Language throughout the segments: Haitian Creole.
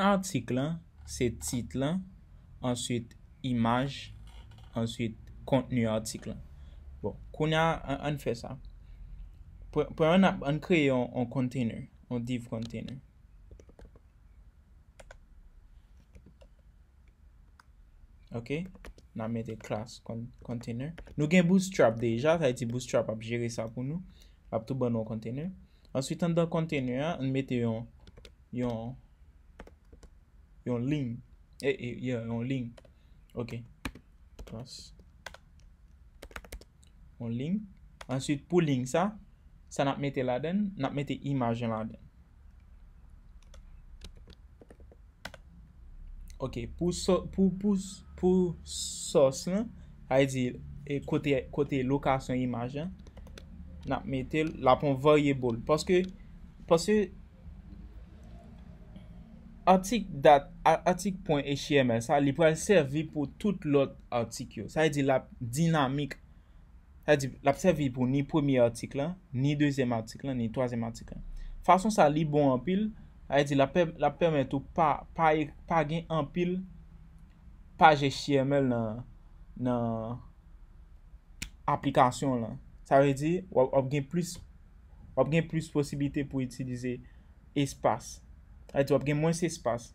artik lan, se tit lan, answit imaj, answit kontenu artik lan. Bon, koun ya an fe sa. Pwè an kreye yon kontenor, yon div kontenor. Ok, nan mette klas kontenor. Nou gen bootstrap deja, ta iti bootstrap ap jere sa pou nou, ap tou ban yon kontenor. Answit an do kontenor, an mette yon, yon, yon ling. E, eh, e, eh, e, yon ling. Ok. Plas. Yon ling. Ansyit pou ling sa, sa nap mette laden, nap mette imajen laden. Ok. Pou, pou, pou, pou sos nan, ay di, e kote, kote lokasyon imajen, nap mette la pou variable. Paske, paske, Artik.html sa li pou al servi pou tout lot artik yo. Sa yi di la dinamik. Sa yi di la servi pou ni premier artik lan, ni deuxième artik lan, ni troisième artik lan. Fason sa li bon anpil, sa yi di la permetou pa gen anpil page.html nan aplikasyon lan. Sa yi di wap gen plus posibite pou itilize espas. Ay, tou ap gen mwen se espas.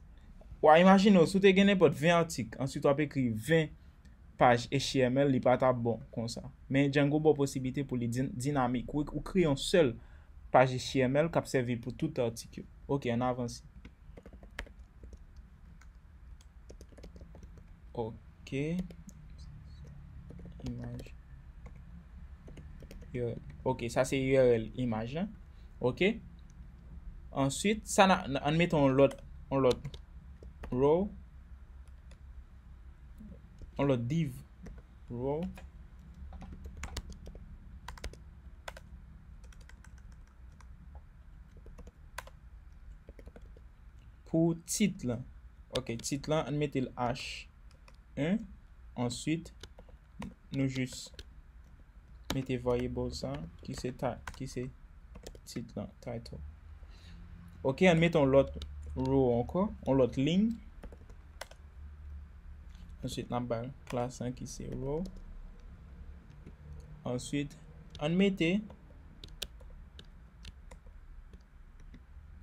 Ou a imajin nou, sou te gen nepot 20 artik. Ansyl tou ap ekri 20 page HTML li pata bon kon sa. Men jango bo posibite pou li dinamik. Ou kri yon sel page HTML kap sevi pou tout artik yo. Ok, an avansi. Ok. Ok, sa se URL imaj. Ok. Ok. answit, sa nan anmet an lot an lot row an lot div row pou titlan ok, titlan anmet el h 1, answit nou jist met e variable sa ki se titlan titlan title Ok, anmete on lot row anko. On lot lin. Ansyit nan bal klas an ki se row. Ansyit, anmete.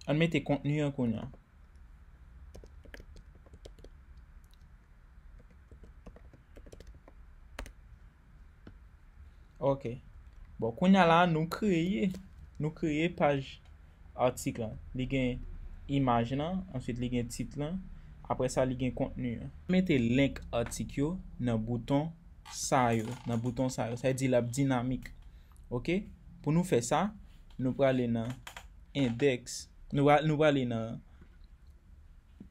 Anmete kontnyan konya. Ok. Bon, konya la nou kreye. Nou kreye paj. li gen imaj nan, answit li gen tit lan apre sa li gen kontenu mette link artik yo nan bouton sa yo sa yo di lab dinamik pou nou fe sa nou prale nan index nou prale nan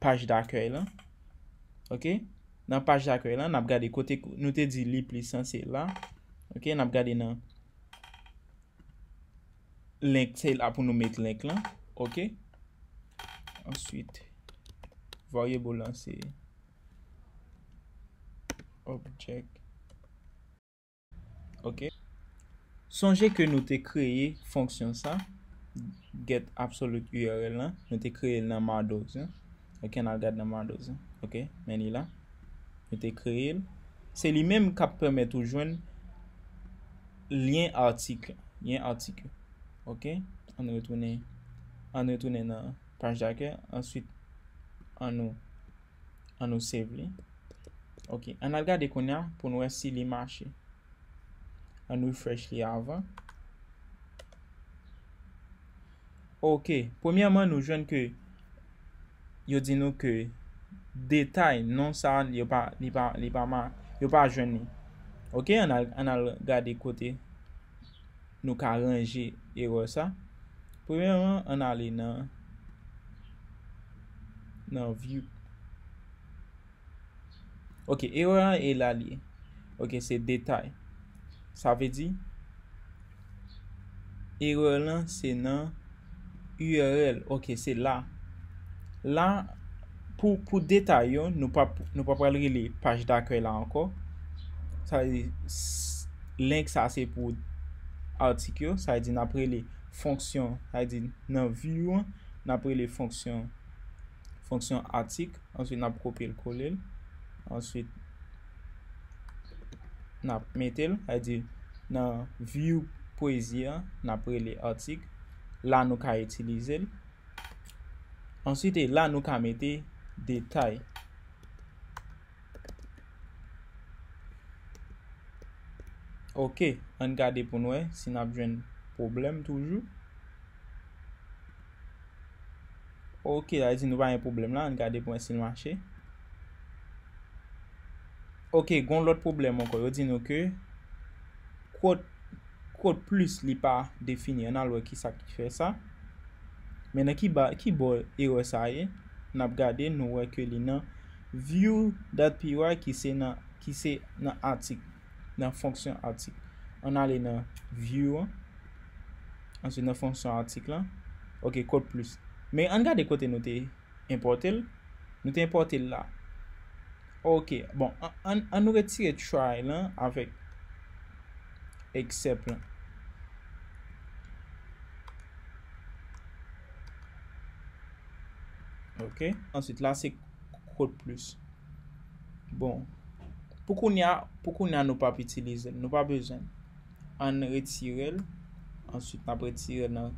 paj da kre lan nan paj da kre lan nou te di lip lisansi la nou te di lip lisansi la link, se la pou nou met link lan, ok answit variable lan se object ok sonje ke nou te kreye fonksyon sa get absolute url lan nou te kreye nan ma doz ok nan gade nan ma doz, ok meni la, nou te kreye se li men kap pwemet ou jwen liyen artike liyen artike Ok, an nou yo toune an nou yo toune nan panj da ke answit an nou an nou save li Ok, an al gade kon ya pou nou wè si li mache an nou fresh li ava Ok, pwemyaman nou jwen ke yo di nou ke detay non sa li pa ma yo pa jwen ni Ok, an al gade kote nou ka ranji Error sa. Poumèman, an alè nan nan view. Ok, error nan e, e lalè. Ok, se detay. Sa ve di Error nan se nan URL. Ok, se la. La, pou detay yo, nou pa nou pa palè li page dakwe la anko. Sa ve di link sa se pou artikyo, sa e di napre le fonksyon a e di nan view napre le fonksyon fonksyon artik, answit nan propil kolel, answit nan metel, a e di nan view poesya napre le artik, la nou ka etilize l answit e la nou ka metel detay Ok, an gade pou nou e, si nan ap jwen problem toujou. Ok, la e zin nou banye problem la, an gade pou mwen si nou manche. Ok, goun lot problem an kon, yo zin nou ke, kod plus li pa defini, an alwe ki sakifè sa. Men a ki bo e wè sa ye, nan ap gade nou wè ke li nan view dat pi wè ki se nan atik. nan fonksyon atik. An alè nan view an. Anse nan fonksyon atik lan. Ok. Code plus. Men an gade kote nou te importel. Nou te importel la. Ok. Bon. An nou reti et try lan avèk. Except lan. Ok. Anse la se code plus. Bon. Ok. Pou koun ya, pou koun ya nou pa pitilize, nou pa bezen. An retirel, answit nap retirel nan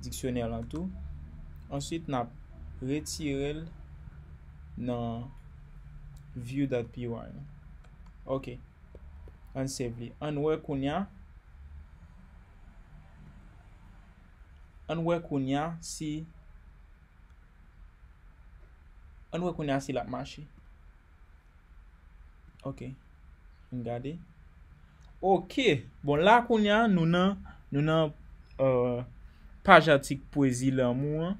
diksyonel an tou. Answit nap retirel nan view.py. Ok, an seb li. An wè koun ya, an wè koun ya si, an wè koun ya si lakmashi. Ok, mingade. Ok, bon la koun ya, nou nan euh, pajatik poezi la mou an.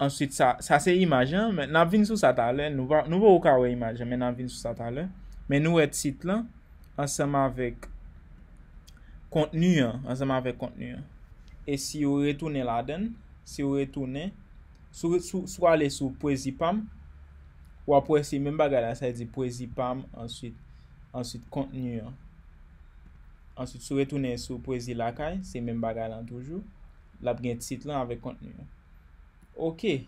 Ansyit sa, sa se imajan, men nan vin sou sata le. Nou va ou ka we imajan, men nan vin sou sata le. Men nou et sit la, anseman vek kontnuyan. Anseman vek kontnuyan. E si ou retoune la den, si ou retoune, sou ale sou poezi pam. Ou apwe se men bagala sa e di poezi pam, answit kontnyon. Answit sou etounen sou poezi lakay, se men bagala an toujou. Lab gen tit lan ave kontnyon. Ok.